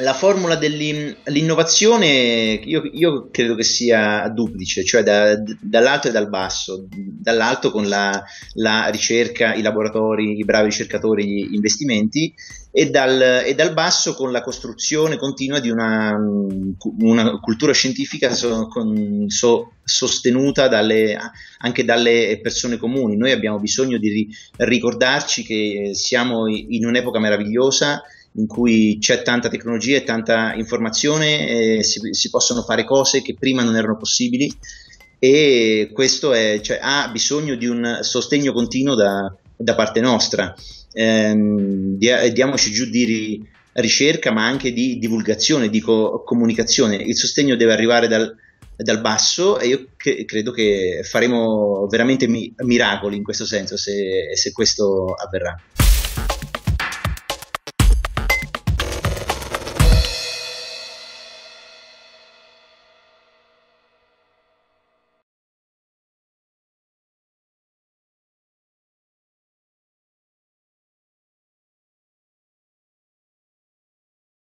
la formula dell'innovazione io, io, credo che sia duplice, cioè da, dall'alto e dal basso, dall'alto con la, la, ricerca, i laboratori, i bravi ricercatori, gli investimenti e dal, e dal basso con la costruzione continua di una, una cultura scientifica so, con, so, sostenuta dalle, anche dalle persone comuni. Noi abbiamo bisogno di ricordarci che siamo in un'epoca meravigliosa in cui c'è tanta tecnologia e tanta informazione, eh, si, si, possono fare cose che prima non erano possibili e questo è, cioè, ha bisogno di un sostegno continuo da, da parte nostra. Eh, diamoci giù di ricerca ma anche di divulgazione, di co- comunicazione. Il sostegno deve arrivare dal, dal basso e io che, credo che faremo veramente mi- miracoli in questo senso se, se questo avverrà.